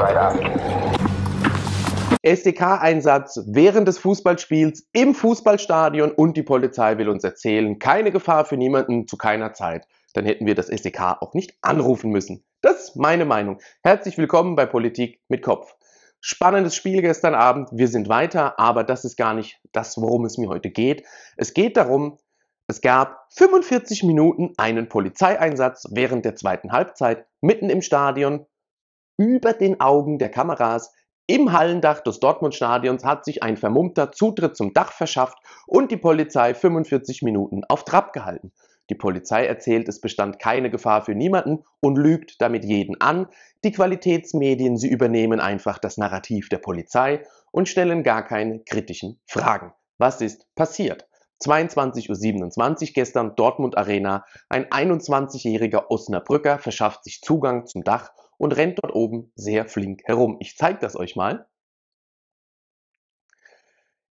Insider. SDK-Einsatz während des Fußballspiels im Fußballstadion und die Polizei will uns erzählen, keine Gefahr für niemanden zu keiner Zeit. Dann hätten wir das SDK auch nicht anrufen müssen. Das ist meine Meinung. Herzlich willkommen bei Politik mit Kopf. Spannendes Spiel gestern Abend. Wir sind weiter, aber das ist gar nicht das, worum es mir heute geht. Es geht darum, es gab 45 Minuten einen Polizeieinsatz während der zweiten Halbzeit mitten im Stadion über den Augen der Kameras im Hallendach des Dortmund-Stadions hat sich ein Vermummter Zutritt zum Dach verschafft und die Polizei 45 Minuten auf Trab gehalten. Die Polizei erzählt, es bestand keine Gefahr für niemanden und lügt damit jeden an. Die Qualitätsmedien, sie übernehmen einfach das Narrativ der Polizei und stellen gar keine kritischen Fragen. Was ist passiert? 22.27 Uhr gestern Dortmund Arena. Ein 21-jähriger Osnabrücker verschafft sich Zugang zum Dach und rennt dort oben sehr flink herum. Ich zeige das euch mal.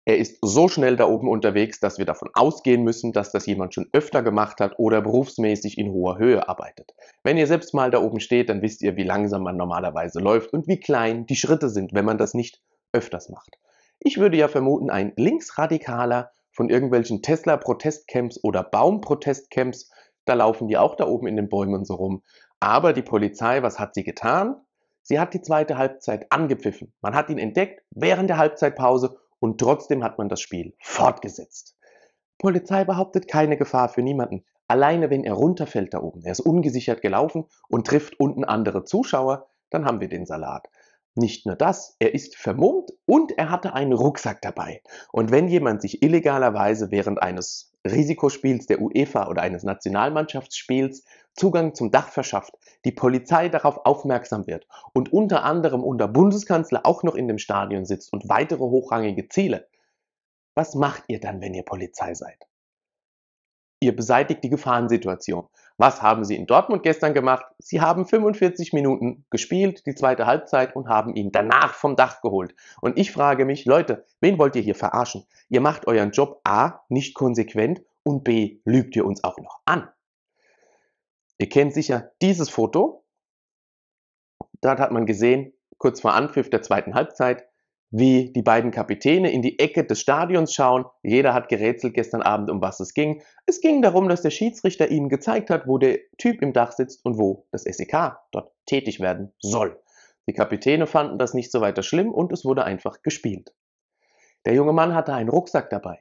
Er ist so schnell da oben unterwegs, dass wir davon ausgehen müssen, dass das jemand schon öfter gemacht hat oder berufsmäßig in hoher Höhe arbeitet. Wenn ihr selbst mal da oben steht, dann wisst ihr, wie langsam man normalerweise läuft und wie klein die Schritte sind, wenn man das nicht öfters macht. Ich würde ja vermuten, ein Linksradikaler von irgendwelchen Tesla-Protestcamps oder Baum-Protestcamps, da laufen die auch da oben in den Bäumen so rum. Aber die Polizei, was hat sie getan? Sie hat die zweite Halbzeit angepfiffen. Man hat ihn entdeckt während der Halbzeitpause und trotzdem hat man das Spiel fortgesetzt. Polizei behauptet keine Gefahr für niemanden. Alleine wenn er runterfällt da oben, er ist ungesichert gelaufen und trifft unten andere Zuschauer, dann haben wir den Salat. Nicht nur das, er ist vermummt und er hatte einen Rucksack dabei. Und wenn jemand sich illegalerweise während eines Risikospiels der UEFA oder eines Nationalmannschaftsspiels Zugang zum Dach verschafft, die Polizei darauf aufmerksam wird und unter anderem unter Bundeskanzler auch noch in dem Stadion sitzt und weitere hochrangige Ziele, was macht ihr dann, wenn ihr Polizei seid? Ihr beseitigt die Gefahrensituation. Was haben Sie in Dortmund gestern gemacht? Sie haben 45 Minuten gespielt, die zweite Halbzeit, und haben ihn danach vom Dach geholt. Und ich frage mich, Leute, wen wollt ihr hier verarschen? Ihr macht euren Job A nicht konsequent und B lügt ihr uns auch noch an. Ihr kennt sicher dieses Foto. Dort hat man gesehen, kurz vor Anpfiff der zweiten Halbzeit, wie die beiden Kapitäne in die Ecke des Stadions schauen. Jeder hat gerätselt gestern Abend, um was es ging. Es ging darum, dass der Schiedsrichter ihnen gezeigt hat, wo der Typ im Dach sitzt und wo das SEK dort tätig werden soll. Die Kapitäne fanden das nicht so weiter schlimm und es wurde einfach gespielt. Der junge Mann hatte einen Rucksack dabei.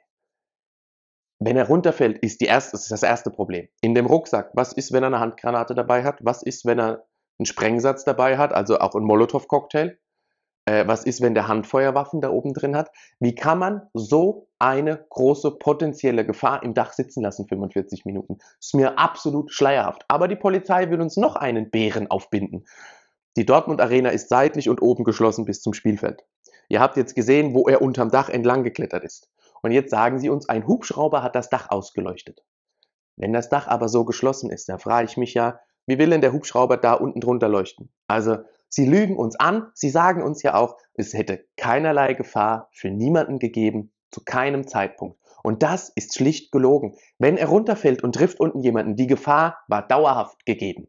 Wenn er runterfällt, ist, erste, ist, das erste Problem. In dem Rucksack, was ist, wenn er eine Handgranate dabei hat? Was ist, wenn er einen Sprengsatz dabei hat, also auch einen Molotow-Cocktail? äh, was ist, wenn der Handfeuerwaffen da oben drin hat? Wie kann man so eine große potenzielle Gefahr im Dach sitzen lassen, 45 Minuten? Ist mir absolut schleierhaft. Aber die Polizei will uns noch einen Bären aufbinden. Die Dortmund Arena ist seitlich und oben geschlossen bis zum Spielfeld. Ihr habt jetzt gesehen, wo er unterm Dach entlang geklettert ist. Und jetzt sagen sie uns, ein Hubschrauber hat das Dach ausgeleuchtet. Wenn das Dach aber so geschlossen ist, dann frage ich mich ja, wie will denn der Hubschrauber da unten drunter leuchten? Also Sie lügen uns an, sie sagen uns ja auch, es hätte keinerlei Gefahr für niemanden gegeben, zu keinem Zeitpunkt. Und das ist schlicht gelogen. Wenn er runterfällt und trifft unten jemanden, die Gefahr war dauerhaft gegeben.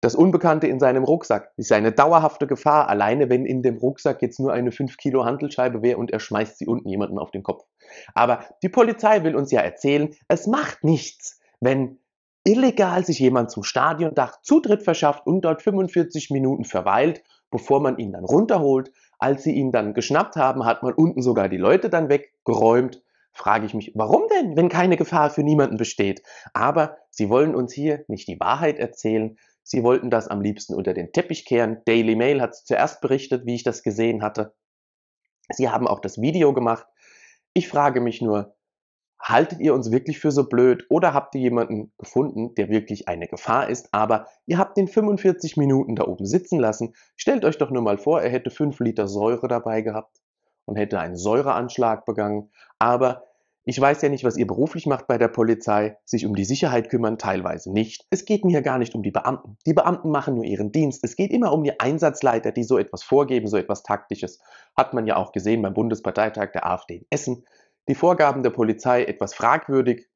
Das Unbekannte in seinem Rucksack ist eine dauerhafte Gefahr, alleine wenn in dem Rucksack jetzt nur eine 5 Kilo Handelscheibe wäre und er schmeißt sie unten jemanden auf den Kopf. Aber die Polizei will uns ja erzählen, es macht nichts, wenn illegal sich jemand zum Stadiondach Zutritt verschafft und dort 45 Minuten verweilt, bevor man ihn dann runterholt. Als sie ihn dann geschnappt haben, hat man unten sogar die Leute dann weggeräumt. Frage ich mich, warum denn, wenn keine Gefahr für niemanden besteht? Aber sie wollen uns hier nicht die Wahrheit erzählen. Sie wollten das am liebsten unter den Teppich kehren. Daily Mail hat es zuerst berichtet, wie ich das gesehen hatte. Sie haben auch das Video gemacht. Ich frage mich nur, haltet ihr uns wirklich für so blöd oder habt ihr jemanden gefunden, der wirklich eine Gefahr ist, aber ihr habt den 45 Minuten da oben sitzen lassen. Stellt euch doch nur mal vor, er hätte 5 Liter Säure dabei gehabt und hätte einen Säureanschlag begangen, aber ich weiß ja nicht, was ihr beruflich macht bei der Polizei, sich um die Sicherheit kümmern, teilweise nicht. Es geht mir gar nicht um die Beamten. Die Beamten machen nur ihren Dienst. Es geht immer um die Einsatzleiter, die so etwas vorgeben, so etwas Taktisches. Hat man ja auch gesehen beim Bundesparteitag der AfD in Essen die Vorgaben der Polizei etwas fragwürdig,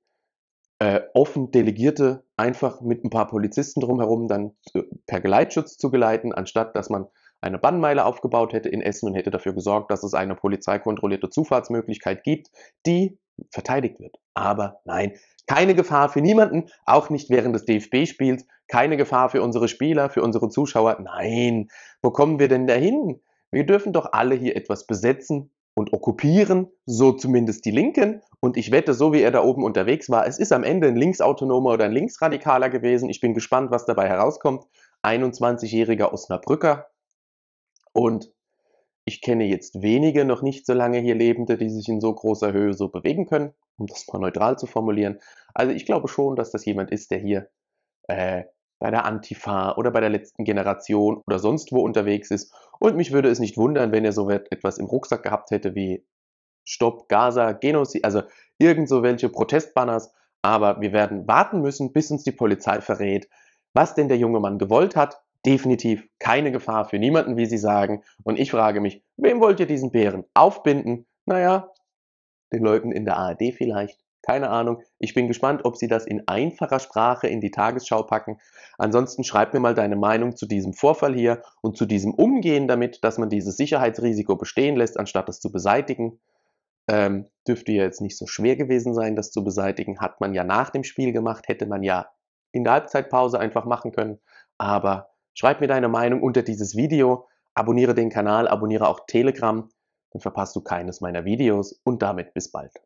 äh, offen Delegierte einfach mit ein paar Polizisten drumherum dann äh, per Geleitschutz zu geleiten, anstatt dass man eine Bannmeile aufgebaut hätte in Essen und hätte dafür gesorgt, dass es eine polizeikontrollierte Zufahrtsmöglichkeit gibt, die verteidigt wird. Aber nein, keine Gefahr für niemanden, auch nicht während des DFB-Spiels, keine Gefahr für unsere Spieler, für unsere Zuschauer. Nein, wo kommen wir denn dahin? Wir dürfen doch alle hier etwas besetzen, und okkupieren, so zumindest die Linken. Und ich wette, so wie er da oben unterwegs war, es ist am Ende ein Linksautonomer oder ein Linksradikaler gewesen. Ich bin gespannt, was dabei herauskommt. 21-jähriger Osnabrücker. Und ich kenne jetzt wenige, noch nicht so lange hier Lebende, die sich in so großer Höhe so bewegen können, um das mal neutral zu formulieren. Also ich glaube schon, dass das jemand ist, der hier äh, bei der Antifa oder bei der letzten Generation oder sonst wo unterwegs ist und mich würde es nicht wundern, wenn er so etwas im Rucksack gehabt hätte wie Stopp Gaza, Genozid, also irgend so welche Protestbanners. Aber wir werden warten müssen, bis uns die Polizei verrät, was denn der junge Mann gewollt hat. Definitiv keine Gefahr für niemanden, wie Sie sagen. Und ich frage mich, wem wollt ihr diesen Bären aufbinden? Naja, den Leuten in der ARD vielleicht. Keine Ahnung. Ich bin gespannt, ob Sie das in einfacher Sprache in die Tagesschau packen. Ansonsten schreib mir mal deine Meinung zu diesem Vorfall hier und zu diesem Umgehen damit, dass man dieses Sicherheitsrisiko bestehen lässt, anstatt es zu beseitigen. Ähm, dürfte ja jetzt nicht so schwer gewesen sein, das zu beseitigen. Hat man ja nach dem Spiel gemacht, hätte man ja in der Halbzeitpause einfach machen können. Aber schreib mir deine Meinung unter dieses Video, abonniere den Kanal, abonniere auch Telegram, dann verpasst du keines meiner Videos und damit bis bald.